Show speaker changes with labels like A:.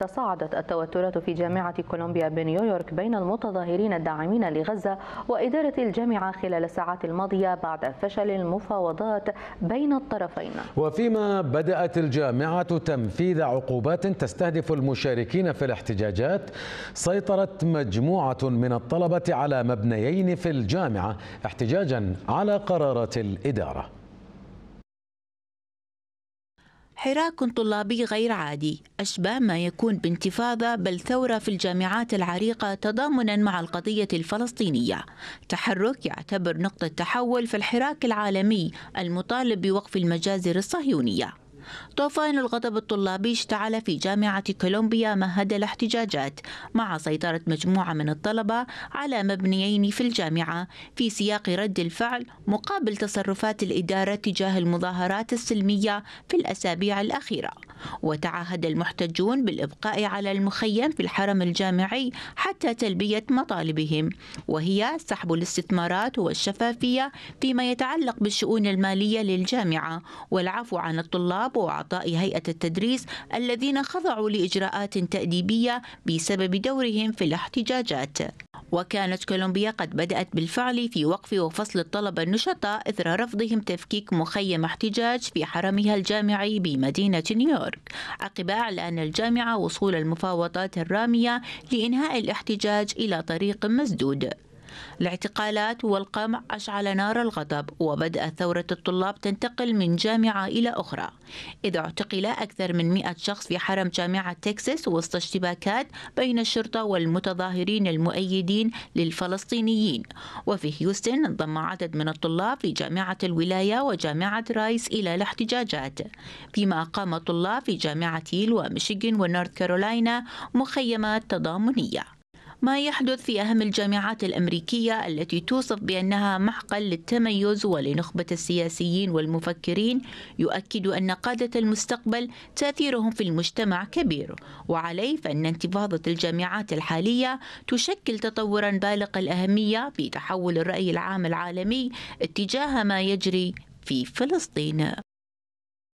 A: تصاعدت التوترات في جامعة كولومبيا بنيويورك بين المتظاهرين الداعمين لغزة وإدارة الجامعة خلال الساعات الماضية بعد فشل المفاوضات بين الطرفين
B: وفيما بدأت الجامعة تنفيذ عقوبات تستهدف المشاركين في الاحتجاجات سيطرت مجموعة من الطلبة على مبنيين في الجامعة احتجاجا على قرارات الإدارة
A: حراك طلابي غير عادي أشبه ما يكون بانتفاضة بل ثورة في الجامعات العريقة تضامنا مع القضية الفلسطينية تحرك يعتبر نقطة تحول في الحراك العالمي المطالب بوقف المجازر الصهيونية طوفان الغضب الطلابي اشتعل في جامعة كولومبيا مهد الاحتجاجات مع سيطرة مجموعة من الطلبة على مبنيين في الجامعة في سياق رد الفعل مقابل تصرفات الإدارة تجاه المظاهرات السلمية في الأسابيع الأخيرة وتعهد المحتجون بالإبقاء على المخيم في الحرم الجامعي حتى تلبية مطالبهم وهي سحب الاستثمارات والشفافية فيما يتعلق بالشؤون المالية للجامعة والعفو عن الطلاب وإعطاء هيئة التدريس الذين خضعوا لإجراءات تأديبية بسبب دورهم في الاحتجاجات وكانت كولومبيا قد بدأت بالفعل في وقف وفصل الطلبة النشطاء إثر رفضهم تفكيك مخيم احتجاج في حرمها الجامعي بمدينة نيويورك عقب إعلان الجامعة وصول المفاوضات الرامية لإنهاء الاحتجاج إلى طريق مسدود الاعتقالات والقمع أشعل نار الغضب وبدأت ثورة الطلاب تنتقل من جامعة إلى أخرى إذ اعتقل أكثر من 100 شخص في حرم جامعة تكساس وسط اشتباكات بين الشرطة والمتظاهرين المؤيدين للفلسطينيين وفي هيوستن انضم عدد من الطلاب في جامعة الولاية وجامعة رايس إلى الاحتجاجات فيما أقام طلاب في جامعة ييل وميشيغن ونورث كارولاينا مخيمات تضامنية ما يحدث في أهم الجامعات الأمريكية التي توصف بأنها محقل للتميز ولنخبة السياسيين والمفكرين يؤكد أن قادة المستقبل تأثيرهم في المجتمع كبير وعليه فإن انتفاضة الجامعات الحالية تشكل تطورا بالغ الأهمية في تحول الرأي العام العالمي اتجاه ما يجري في فلسطين